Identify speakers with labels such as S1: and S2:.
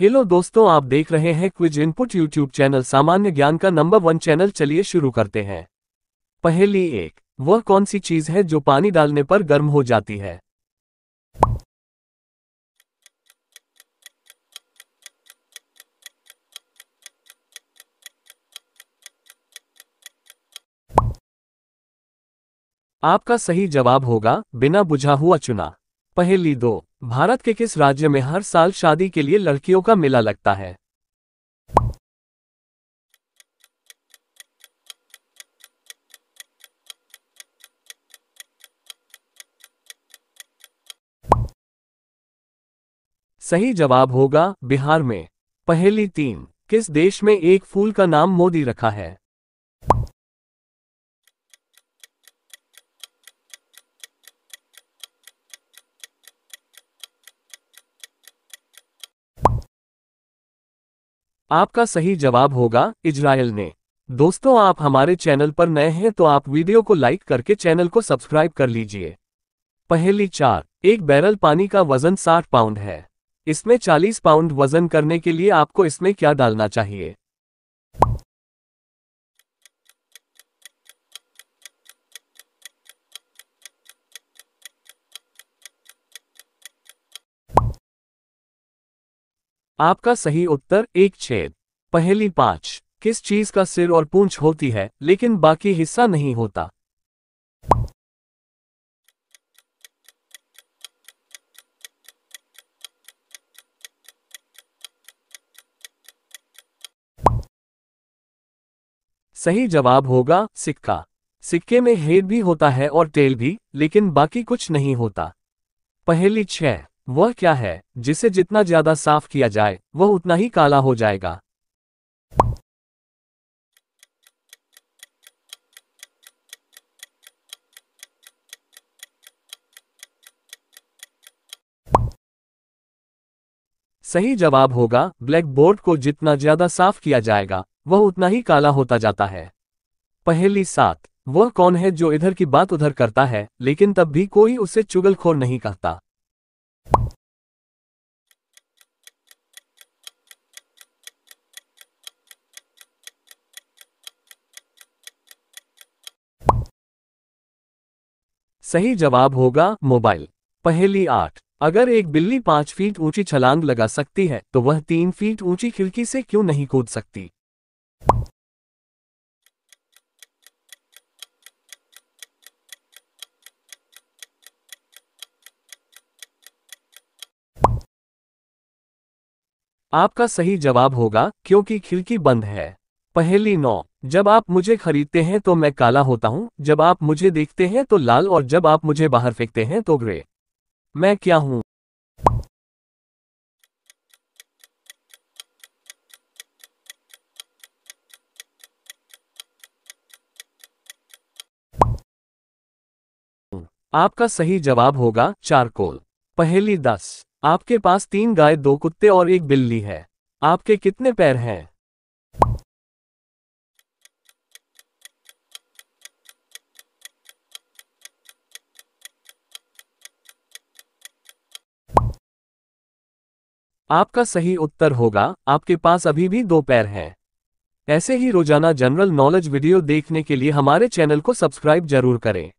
S1: hello दोस्तों आप देख रहे हैं क्विज इनपुट यूट्यूब चैनल सामान्य ज्ञान का नंबर वन चैनल चलिए शुरू करते हैं पहली एक वह कौन सी चीज है जो पानी डालने पर गर्म हो जाती है आपका सही जवाब होगा बिना बुझा हुआ चुना पहली दो भारत के किस राज्य में हर साल शादी के लिए लड़कियों का मेला लगता है सही जवाब होगा बिहार में पहली तीन किस देश में एक फूल का नाम मोदी रखा है आपका सही जवाब होगा इजराइल ने दोस्तों आप हमारे चैनल पर नए हैं तो आप वीडियो को लाइक करके चैनल को सब्सक्राइब कर लीजिए पहली चार एक बैरल पानी का वजन 60 पाउंड है इसमें 40 पाउंड वजन करने के लिए आपको इसमें क्या डालना चाहिए आपका सही उत्तर एक छेद पहली पांच किस चीज का सिर और पूंछ होती है लेकिन बाकी हिस्सा नहीं होता सही जवाब होगा सिक्का सिक्के में हेड भी होता है और तेल भी लेकिन बाकी कुछ नहीं होता पहली छह वह क्या है जिसे जितना ज्यादा साफ किया जाए वह उतना ही काला हो जाएगा सही जवाब होगा ब्लैक बोर्ड को जितना ज्यादा साफ किया जाएगा वह उतना ही काला होता जाता है पहली सात वह कौन है जो इधर की बात उधर करता है लेकिन तब भी कोई उसे चुगलखोर नहीं कहता सही जवाब होगा मोबाइल पहली आठ अगर एक बिल्ली पांच फीट ऊंची छलांग लगा सकती है तो वह तीन फीट ऊंची खिड़की से क्यों नहीं कूद सकती आपका सही जवाब होगा क्योंकि खिड़की बंद है पहली नौ जब आप मुझे खरीदते हैं तो मैं काला होता हूं जब आप मुझे देखते हैं तो लाल और जब आप मुझे बाहर फेंकते हैं तो ग्रे मैं क्या हूं आपका सही जवाब होगा चारकोल पहली दस आपके पास तीन गाय दो कुत्ते और एक बिल्ली है आपके कितने पैर हैं आपका सही उत्तर होगा आपके पास अभी भी दो पैर हैं ऐसे ही रोजाना जनरल नॉलेज वीडियो देखने के लिए हमारे चैनल को सब्सक्राइब जरूर करें